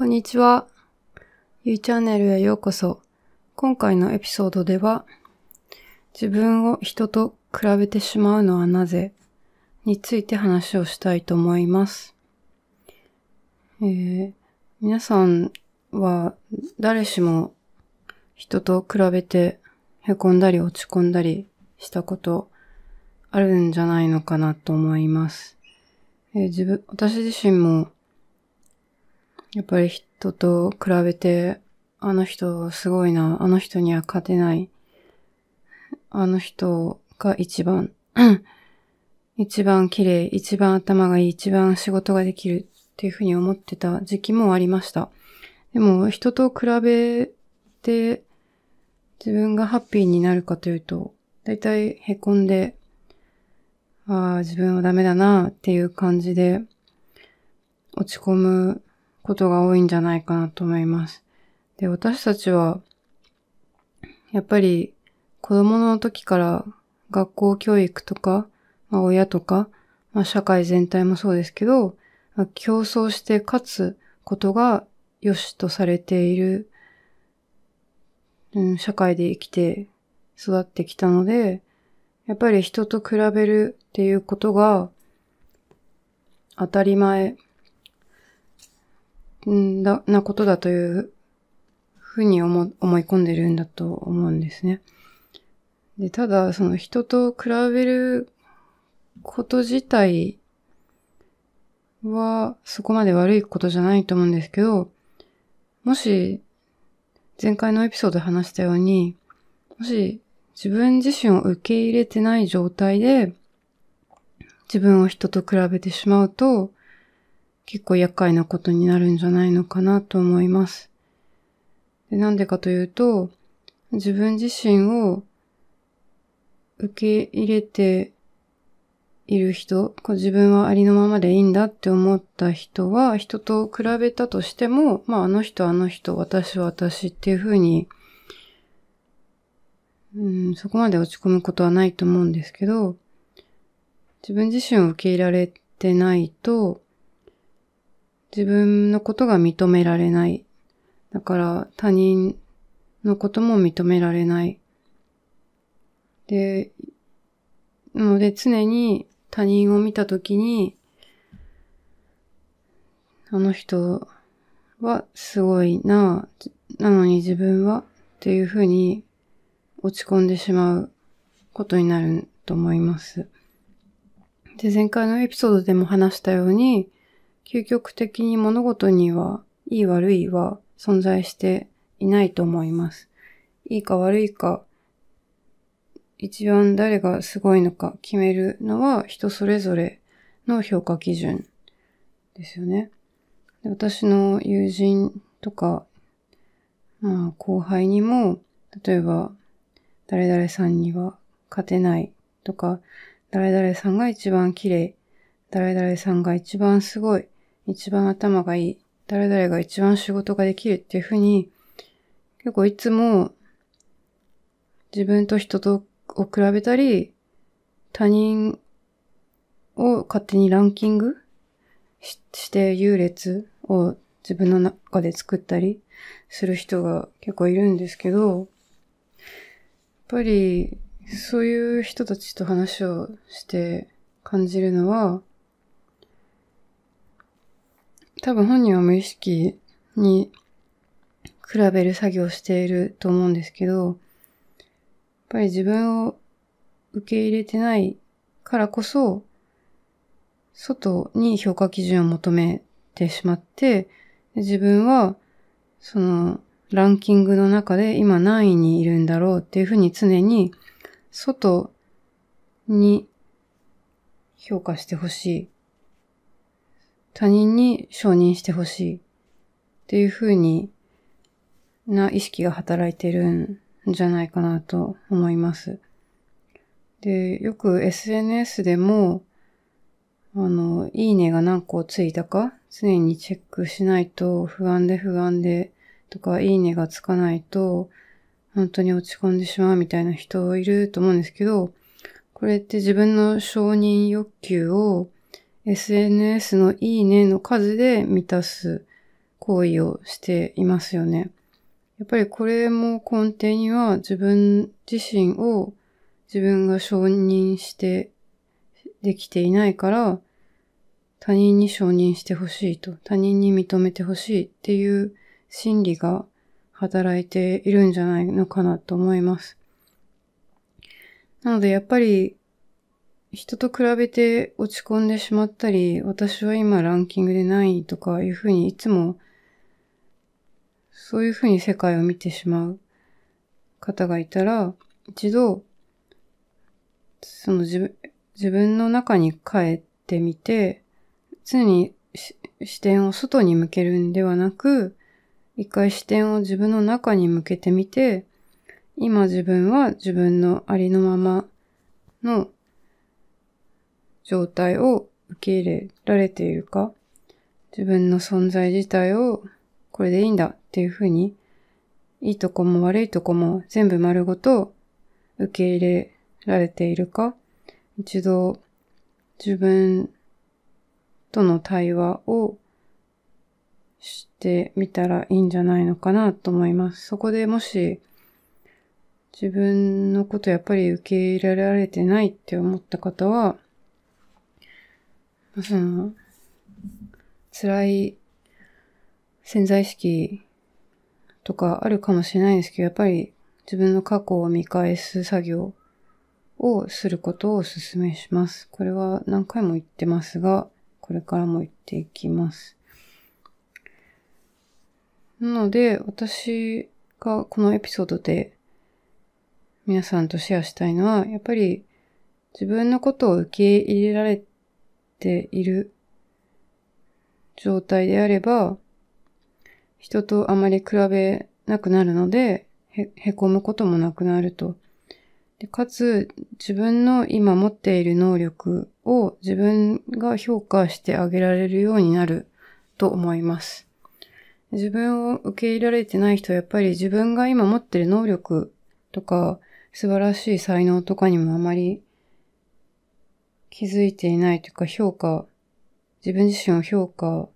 こんにちは。ゆいチャンネルへようこそ。今回のエピソードでは、自分を人と比べてしまうのはなぜについて話をしたいと思います。えー、皆さんは誰しも人と比べて凹んだり落ち込んだりしたことあるんじゃないのかなと思います。えー、自分、私自身もやっぱり人と比べて、あの人すごいな、あの人には勝てない。あの人が一番、一番綺麗、一番頭がいい、一番仕事ができるっていうふうに思ってた時期もありました。でも人と比べて自分がハッピーになるかというと、だいたい凹んで、ああ、自分はダメだなっていう感じで落ち込むことが多いんじゃないかなと思います。で、私たちは、やっぱり子供の時から学校教育とか、まあ親とか、まあ社会全体もそうですけど、まあ、競争して勝つことが良しとされている、うん、社会で生きて育ってきたので、やっぱり人と比べるっていうことが当たり前んだ、なことだというふうに思、思い込んでるんだと思うんですね。で、ただ、その人と比べること自体はそこまで悪いことじゃないと思うんですけど、もし、前回のエピソードで話したように、もし自分自身を受け入れてない状態で自分を人と比べてしまうと、結構厄介なことになるんじゃないのかなと思います。でなんでかというと、自分自身を受け入れている人、こう自分はありのままでいいんだって思った人は、人と比べたとしても、まああの人あの人、私は私っていうふうに、うん、そこまで落ち込むことはないと思うんですけど、自分自身を受け入れられてないと、自分のことが認められない。だから他人のことも認められない。で、なので常に他人を見たときに、あの人はすごいな、なのに自分はっていうふうに落ち込んでしまうことになると思います。で、前回のエピソードでも話したように、究極的に物事には、いい悪いは存在していないと思います。いいか悪いか、一番誰がすごいのか決めるのは人それぞれの評価基準ですよね。私の友人とか、まあ後輩にも、例えば、誰々さんには勝てないとか、誰々さんが一番綺麗、誰々さんが一番すごい一番頭がいい、誰々が一番仕事ができるっていうふうに、結構いつも自分と人とを比べたり、他人を勝手にランキングして優劣を自分の中で作ったりする人が結構いるんですけど、やっぱりそういう人たちと話をして感じるのは、多分本人は無意識に比べる作業していると思うんですけど、やっぱり自分を受け入れてないからこそ、外に評価基準を求めてしまって、自分は、その、ランキングの中で今何位にいるんだろうっていうふうに常に、外に評価してほしい他人に承認してほしいっていうふうにな意識が働いてるんじゃないかなと思います。で、よく SNS でも、あの、いいねが何個ついたか常にチェックしないと不安で不安でとか、いいねがつかないと本当に落ち込んでしまうみたいな人いると思うんですけど、これって自分の承認欲求を SNS のいいねの数で満たす行為をしていますよね。やっぱりこれも根底には自分自身を自分が承認してできていないから他人に承認してほしいと、他人に認めてほしいっていう心理が働いているんじゃないのかなと思います。なのでやっぱり人と比べて落ち込んでしまったり、私は今ランキングでないとかいうふうにいつも、そういうふうに世界を見てしまう方がいたら、一度、その自分、自分の中に帰ってみて、常に視点を外に向けるんではなく、一回視点を自分の中に向けてみて、今自分は自分のありのままの状態を受け入れられているか、自分の存在自体をこれでいいんだっていうふうに、いいとこも悪いとこも全部丸ごと受け入れられているか、一度自分との対話をしてみたらいいんじゃないのかなと思います。そこでもし自分のことやっぱり受け入れられてないって思った方は、辛い潜在意識とかあるかもしれないですけど、やっぱり自分の過去を見返す作業をすることをお勧めします。これは何回も言ってますが、これからも言っていきます。なので、私がこのエピソードで皆さんとシェアしたいのは、やっぱり自分のことを受け入れられて、ている状態であれば、人とあまり比べなくなるので、へ、へむこともなくなると。でかつ、自分の今持っている能力を自分が評価してあげられるようになると思います。自分を受け入れられてない人はやっぱり自分が今持ってる能力とか素晴らしい才能とかにもあまり気づいていないというか評価、自分自身を評価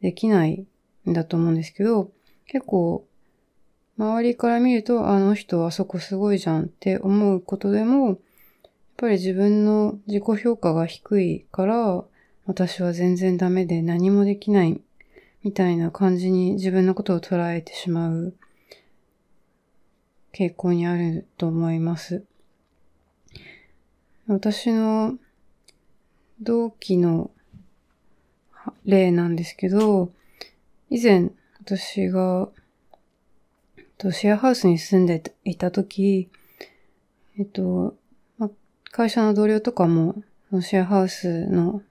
できないんだと思うんですけど、結構、周りから見ると、あの人はそこすごいじゃんって思うことでも、やっぱり自分の自己評価が低いから、私は全然ダメで何もできないみたいな感じに自分のことを捉えてしまう傾向にあると思います。私の同期の例なんですけど、以前私がシェアハウスに住んでいた時、えっと、ま、会社の同僚とかも、シェアハウスの、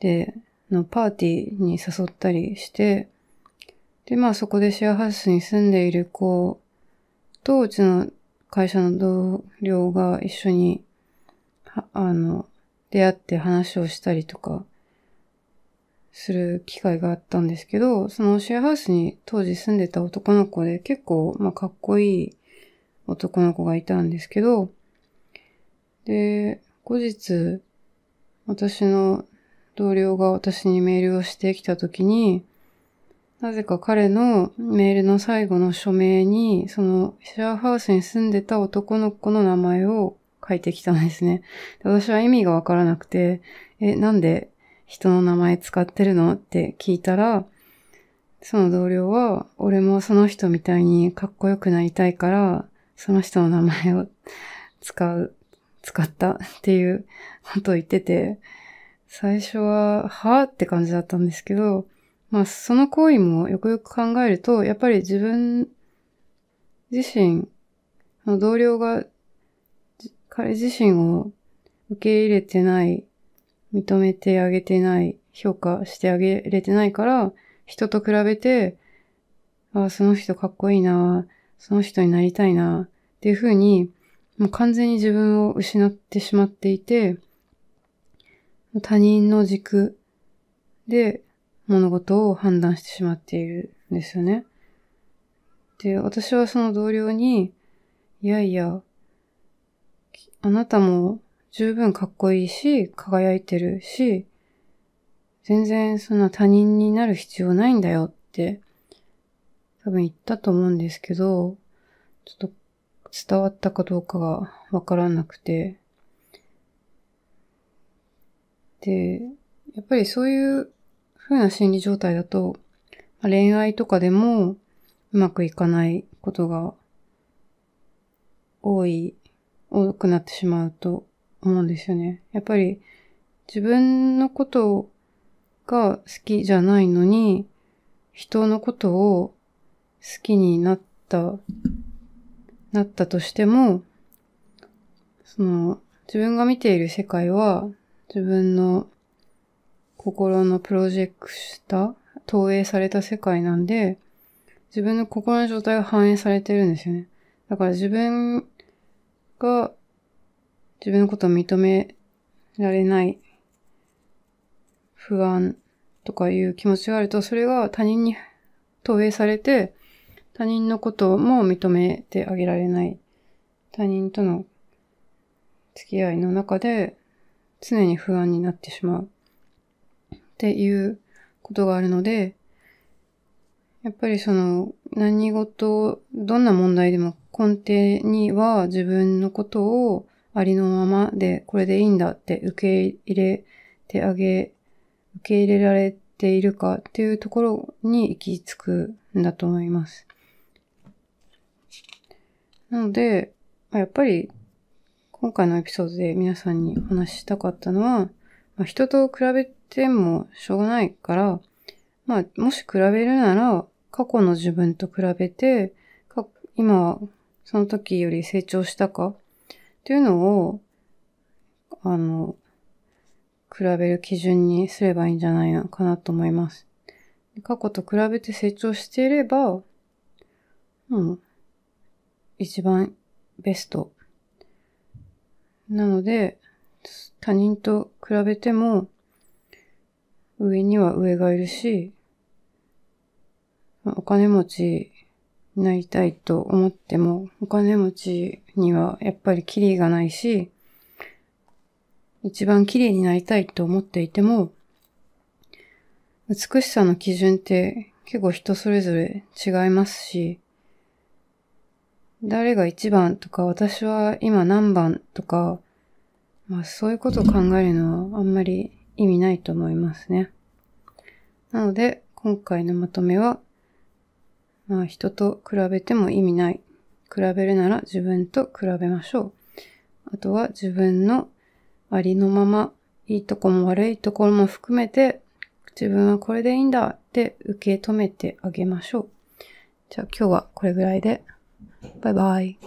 で、のパーティーに誘ったりして、で、まあそこでシェアハウスに住んでいる子と、うちの会社の同僚が一緒に、あの、出会って話をしたりとか、する機会があったんですけど、そのシェアハウスに当時住んでた男の子で結構、まあ、かっこいい男の子がいたんですけど、で、後日、私の同僚が私にメールをしてきたときに、なぜか彼のメールの最後の署名に、そのシェアハウスに住んでた男の子の名前を書いてきたんですね。私は意味がわからなくて、え、なんで人の名前使ってるのって聞いたら、その同僚は、俺もその人みたいにかっこよくなりたいから、その人の名前を使う、使ったっていう ことを言ってて、最初は、はぁって感じだったんですけど、まあその行為もよくよく考えると、やっぱり自分自身、同僚が彼自身を受け入れてない、認めてあげてない、評価してあげれてないから、人と比べて、ああ、その人かっこいいな、その人になりたいな、っていう風に、もう完全に自分を失ってしまっていて、他人の軸で物事を判断してしまっているんですよね。で、私はその同僚に、いやいや、あなたも十分かっこいいし、輝いてるし、全然その他人になる必要ないんだよって多分言ったと思うんですけど、ちょっと伝わったかどうかがわからなくて。で、やっぱりそういう風な心理状態だと、恋愛とかでもうまくいかないことが多い多くなってしまうと思うんですよね。やっぱり自分のことが好きじゃないのに、人のことを好きになった、なったとしても、その、自分が見ている世界は、自分の心のプロジェクト、投影された世界なんで、自分の心の状態が反映されてるんですよね。だから自分が自分のことを認められない不安とかいう気持ちがあると、それが他人に投影されて、他人のことも認めてあげられない。他人との付き合いの中で常に不安になってしまうっていうことがあるので、やっぱりその何事、どんな問題でも根底には自分のことをありのままでこれでいいんだって受け入れてあげ、受け入れられているかっていうところに行き着くんだと思います。なので、やっぱり今回のエピソードで皆さんにお話ししたかったのは、まあ、人と比べてもしょうがないから、まあ、もし比べるなら過去の自分と比べて、今はその時より成長したかっていうのを、あの、比べる基準にすればいいんじゃないのかなと思います。過去と比べて成長していれば、うん、一番ベスト。なので、他人と比べても、上には上がいるし、お金持ちなりたいと思っても、お金持ちにはやっぱりキリがないし、一番綺麗になりたいと思っていても、美しさの基準って結構人それぞれ違いますし、誰が一番とか私は今何番とか、まあそういうことを考えるのはあんまり意味ないと思いますね。なので今回のまとめはまあ人と比べても意味ない。比べるなら自分と比べましょう。あとは自分のありのまま、いいとこも悪いところも含めて、自分はこれでいいんだって受け止めてあげましょう。じゃあ今日はこれぐらいで。バイバイ。